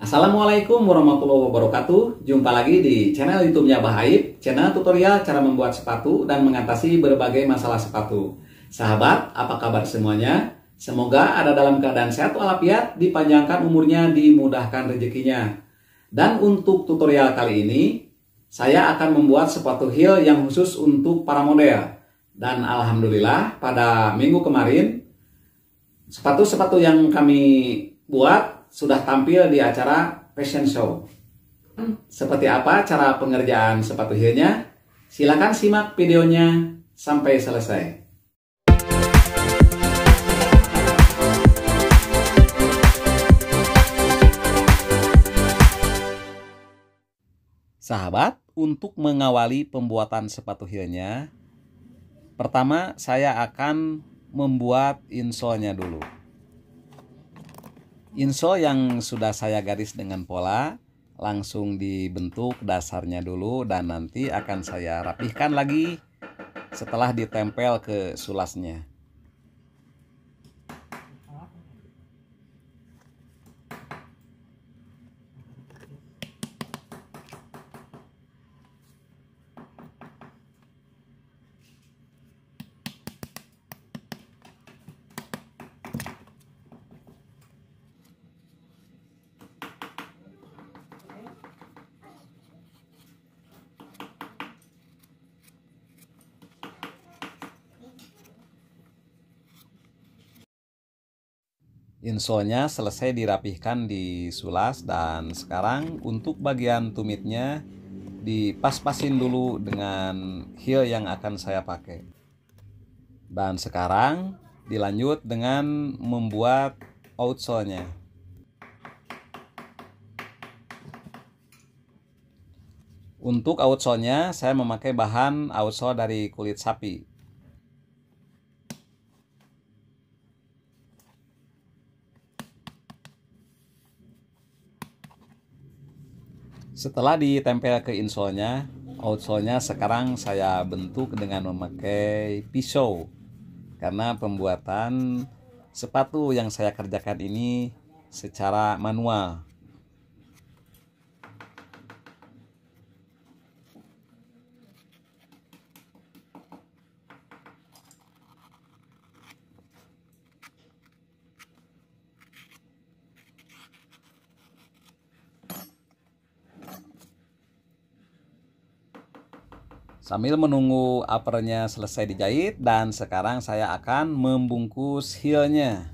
Assalamualaikum warahmatullahi wabarakatuh Jumpa lagi di channel youtube-nya Bahaib Channel tutorial cara membuat sepatu dan mengatasi berbagai masalah sepatu Sahabat, apa kabar semuanya? Semoga ada dalam keadaan sehat walafiat, dipanjangkan umurnya, dimudahkan rezekinya Dan untuk tutorial kali ini Saya akan membuat sepatu heel yang khusus untuk para model Dan Alhamdulillah pada minggu kemarin Sepatu-sepatu yang kami buat sudah tampil di acara fashion show. Hmm. Seperti apa cara pengerjaan sepatu heelnya? Silakan simak videonya sampai selesai. Sahabat, untuk mengawali pembuatan sepatu heelnya, pertama saya akan membuat insolnya dulu. Inso yang sudah saya garis dengan pola langsung dibentuk dasarnya dulu dan nanti akan saya rapihkan lagi setelah ditempel ke sulasnya. Insolnya selesai dirapihkan di sulas dan sekarang untuk bagian tumitnya dipas-pasin dulu dengan heel yang akan saya pakai. Dan sekarang dilanjut dengan membuat outsole-nya. Untuk outsole-nya saya memakai bahan outsole dari kulit sapi. Setelah ditempel ke insole-nya, outsole-nya sekarang saya bentuk dengan memakai pisau. Karena pembuatan sepatu yang saya kerjakan ini secara manual. Sambil menunggu uppernya selesai dijahit dan sekarang saya akan membungkus heelnya.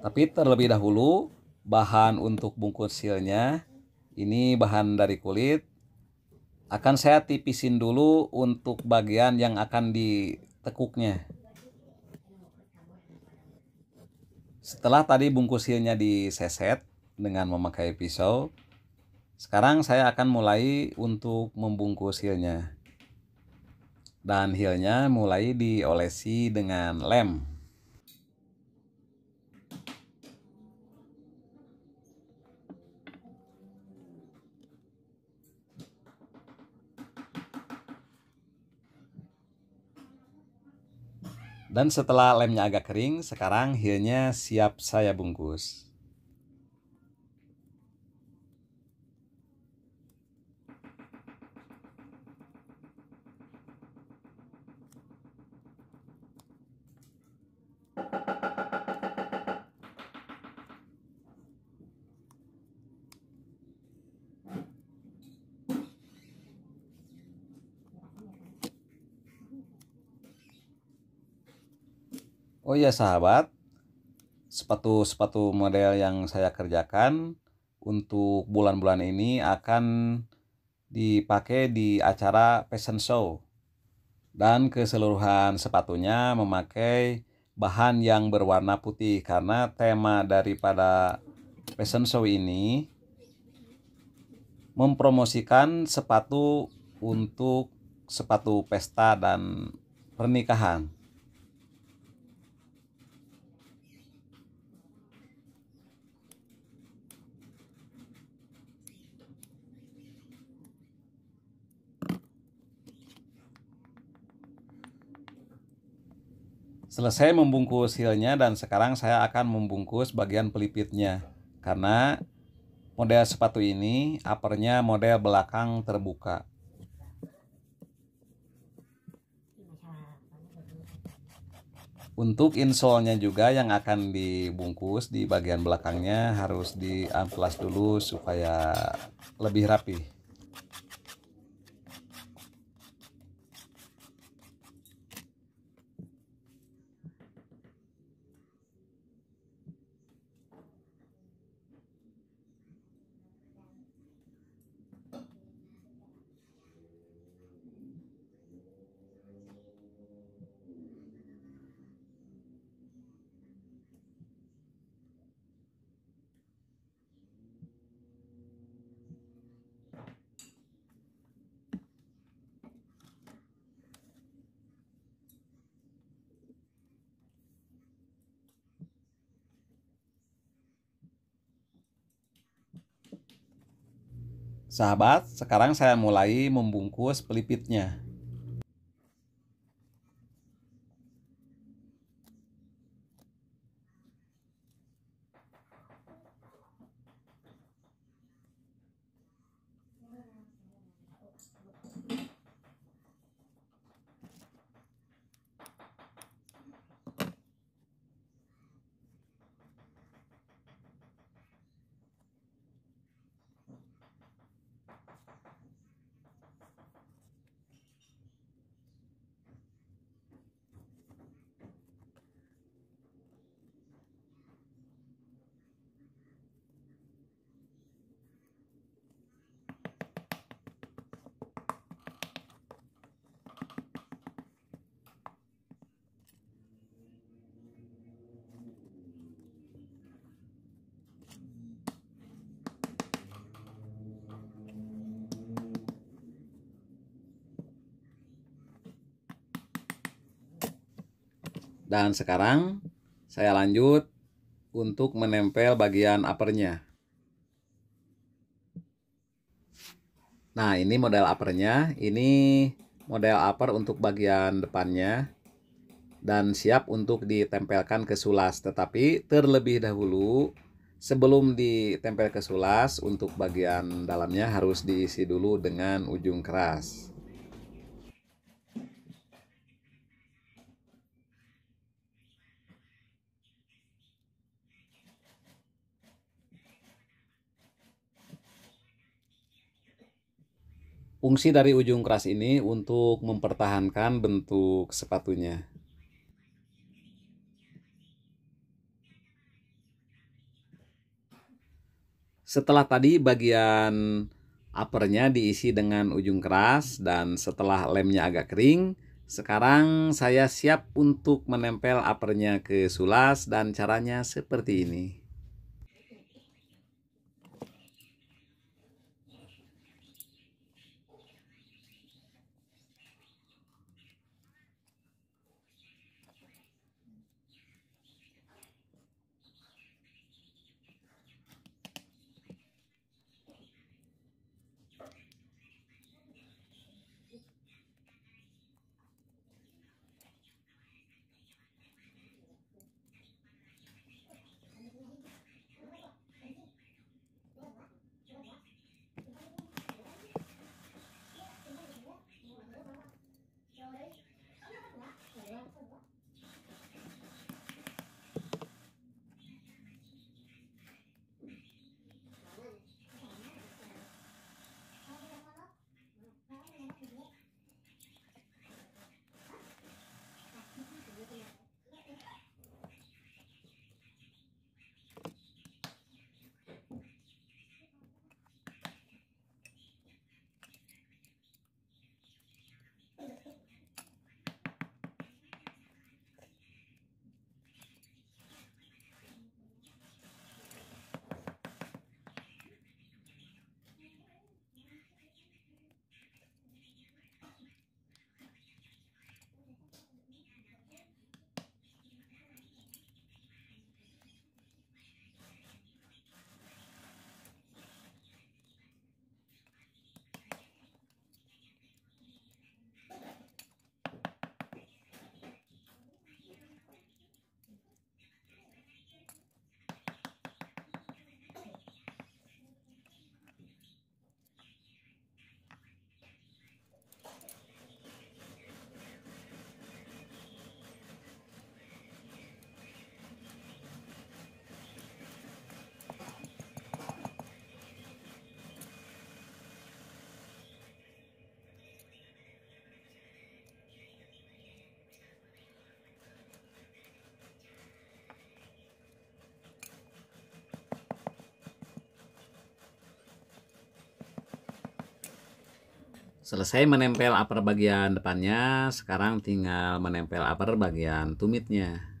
Tapi terlebih dahulu bahan untuk bungkus heelnya ini bahan dari kulit akan saya tipisin dulu untuk bagian yang akan ditekuknya. Setelah tadi bungkus heelnya diseset dengan memakai pisau, sekarang saya akan mulai untuk membungkus heelnya. Dan hilnya mulai diolesi dengan lem. Dan setelah lemnya agak kering, sekarang hilnya siap saya bungkus. Oh iya sahabat, sepatu-sepatu model yang saya kerjakan untuk bulan-bulan ini akan dipakai di acara fashion show. Dan keseluruhan sepatunya memakai bahan yang berwarna putih karena tema daripada fashion show ini mempromosikan sepatu untuk sepatu pesta dan pernikahan. Selesai membungkus hilnya dan sekarang saya akan membungkus bagian pelipitnya karena model sepatu ini uppernya model belakang terbuka. Untuk insolnya juga yang akan dibungkus di bagian belakangnya harus di dulu supaya lebih rapi. Sahabat, sekarang saya mulai membungkus pelipitnya. Dan sekarang saya lanjut untuk menempel bagian uppernya. Nah ini model uppernya, ini model upper untuk bagian depannya dan siap untuk ditempelkan ke sulas. Tetapi terlebih dahulu sebelum ditempel ke sulas untuk bagian dalamnya harus diisi dulu dengan ujung keras. Fungsi dari ujung keras ini untuk mempertahankan bentuk sepatunya. Setelah tadi bagian uppernya diisi dengan ujung keras dan setelah lemnya agak kering, sekarang saya siap untuk menempel uppernya ke sulas dan caranya seperti ini. Selesai menempel upper bagian depannya, sekarang tinggal menempel upper bagian tumitnya.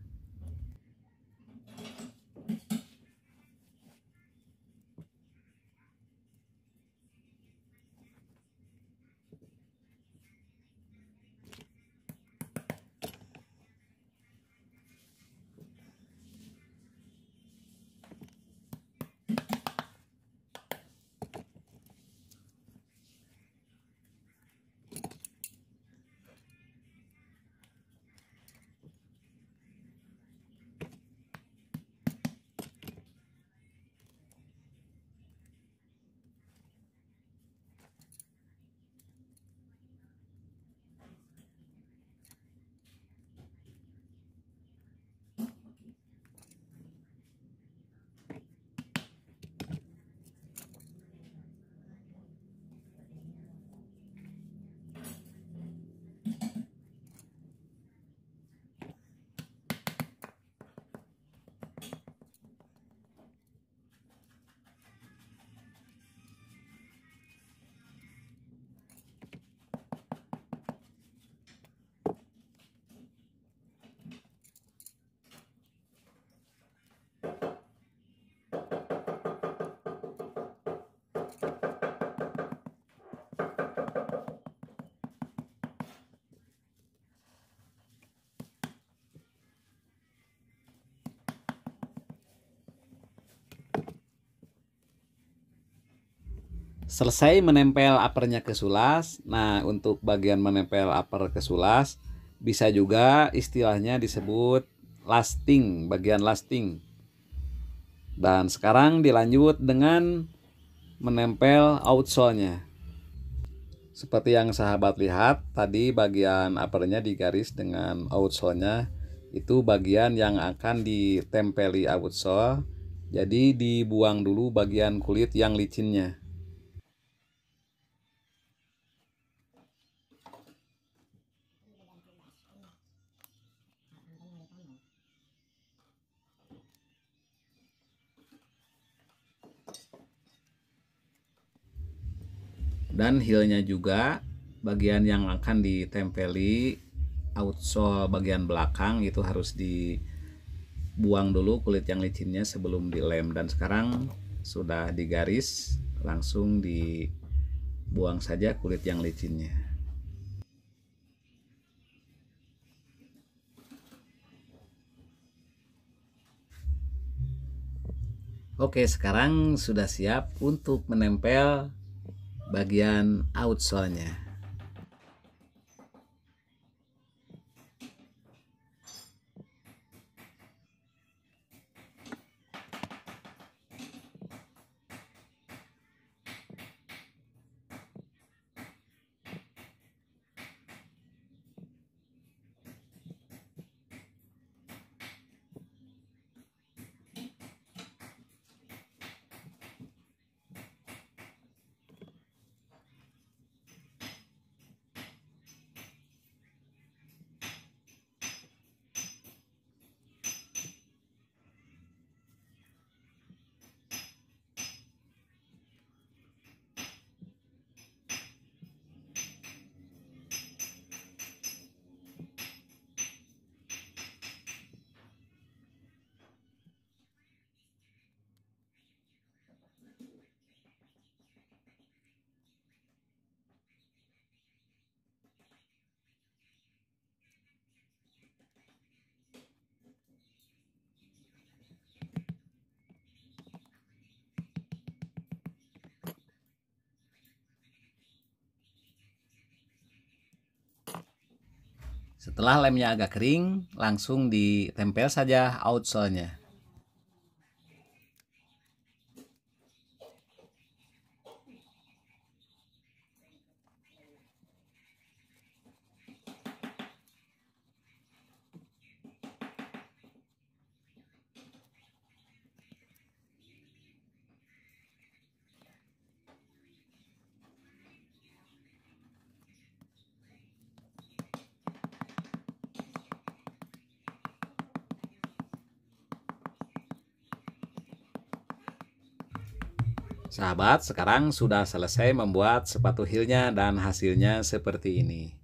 Selesai menempel uppernya ke sulas. Nah, untuk bagian menempel upper ke sulas bisa juga istilahnya disebut lasting, bagian lasting. Dan sekarang dilanjut dengan menempel outsole-nya. Seperti yang sahabat lihat, tadi bagian uppernya digaris dengan outsole-nya itu bagian yang akan ditempeli outsole. Jadi dibuang dulu bagian kulit yang licinnya. dan heelnya juga bagian yang akan ditempeli outsole bagian belakang itu harus dibuang dulu kulit yang licinnya sebelum dilem dan sekarang sudah digaris langsung dibuang saja kulit yang licinnya Oke, sekarang sudah siap untuk menempel bagian outsole-nya. Setelah lemnya agak kering, langsung ditempel saja outsole-nya. Sahabat, sekarang sudah selesai membuat sepatu heelnya dan hasilnya seperti ini.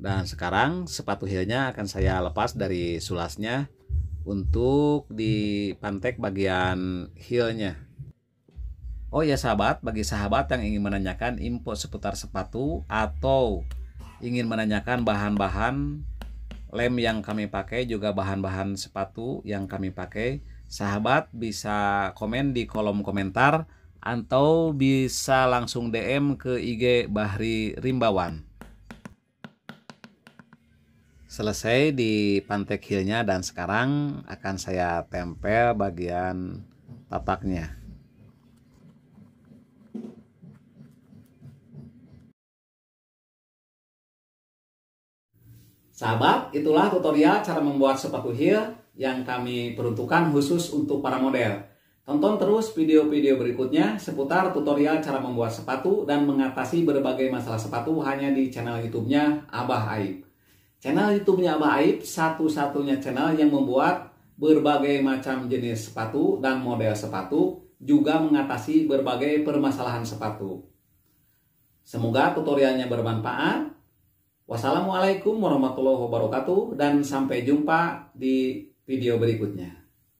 Dan sekarang sepatu heelnya akan saya lepas dari sulasnya untuk dipantek bagian heelnya. Oh ya sahabat, bagi sahabat yang ingin menanyakan info seputar sepatu atau ingin menanyakan bahan-bahan lem yang kami pakai juga bahan-bahan sepatu yang kami pakai sahabat bisa komen di kolom komentar atau bisa langsung DM ke IG Bahri Rimbawan. Selesai di pantek hilnya dan sekarang akan saya tempel bagian tapaknya. Sahabat, itulah tutorial cara membuat sepatu heel yang kami peruntukkan khusus untuk para model. Tonton terus video-video berikutnya seputar tutorial cara membuat sepatu dan mengatasi berbagai masalah sepatu hanya di channel YouTube-nya Abah Aib. Channel YouTube-nya Abah Aib satu-satunya channel yang membuat berbagai macam jenis sepatu dan model sepatu juga mengatasi berbagai permasalahan sepatu. Semoga tutorialnya bermanfaat. Wassalamualaikum warahmatullahi wabarakatuh dan sampai jumpa di video berikutnya.